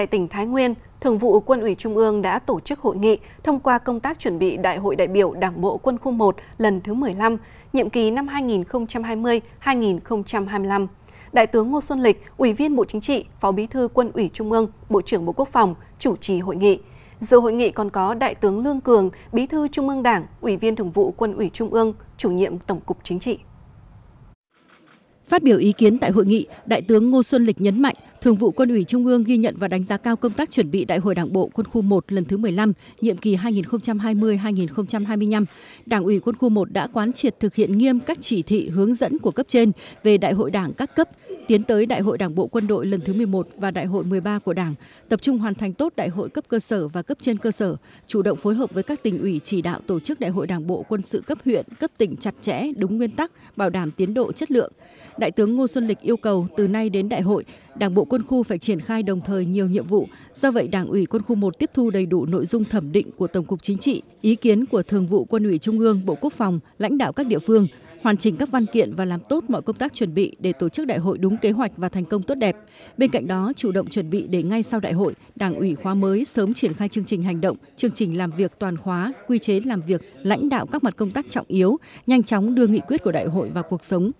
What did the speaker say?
tại tỉnh Thái Nguyên, Thường vụ Quân ủy Trung ương đã tổ chức hội nghị thông qua công tác chuẩn bị Đại hội đại biểu Đảng bộ Quân khu 1 lần thứ 15, nhiệm kỳ năm 2020-2025. Đại tướng Ngô Xuân Lịch, Ủy viên Bộ Chính trị, Phó Bí thư Quân ủy Trung ương, Bộ trưởng Bộ Quốc phòng chủ trì hội nghị. Dự hội nghị còn có Đại tướng Lương Cường, Bí thư Trung ương Đảng, Ủy viên Thường vụ Quân ủy Trung ương, chủ nhiệm Tổng cục Chính trị. Phát biểu ý kiến tại hội nghị, Đại tướng Ngô Xuân Lịch nhấn mạnh Thường vụ Quân ủy Trung ương ghi nhận và đánh giá cao công tác chuẩn bị Đại hội Đảng bộ Quân khu 1 lần thứ 15, nhiệm kỳ 2020-2025. Đảng ủy Quân khu 1 đã quán triệt thực hiện nghiêm các chỉ thị hướng dẫn của cấp trên về Đại hội Đảng các cấp, tiến tới Đại hội Đảng bộ Quân đội lần thứ 11 và Đại hội 13 của Đảng, tập trung hoàn thành tốt Đại hội cấp cơ sở và cấp trên cơ sở, chủ động phối hợp với các tỉnh ủy chỉ đạo tổ chức Đại hội Đảng bộ quân sự cấp huyện, cấp tỉnh chặt chẽ, đúng nguyên tắc, bảo đảm tiến độ chất lượng. Đại tướng Ngô Xuân Lịch yêu cầu từ nay đến đại hội Đảng bộ quân khu phải triển khai đồng thời nhiều nhiệm vụ, do vậy Đảng ủy quân khu một tiếp thu đầy đủ nội dung thẩm định của Tổng cục Chính trị, ý kiến của Thường vụ Quân ủy Trung ương, Bộ Quốc phòng, lãnh đạo các địa phương, hoàn chỉnh các văn kiện và làm tốt mọi công tác chuẩn bị để tổ chức đại hội đúng kế hoạch và thành công tốt đẹp. Bên cạnh đó, chủ động chuẩn bị để ngay sau đại hội, Đảng ủy khóa mới sớm triển khai chương trình hành động, chương trình làm việc toàn khóa, quy chế làm việc, lãnh đạo các mặt công tác trọng yếu, nhanh chóng đưa nghị quyết của đại hội vào cuộc sống.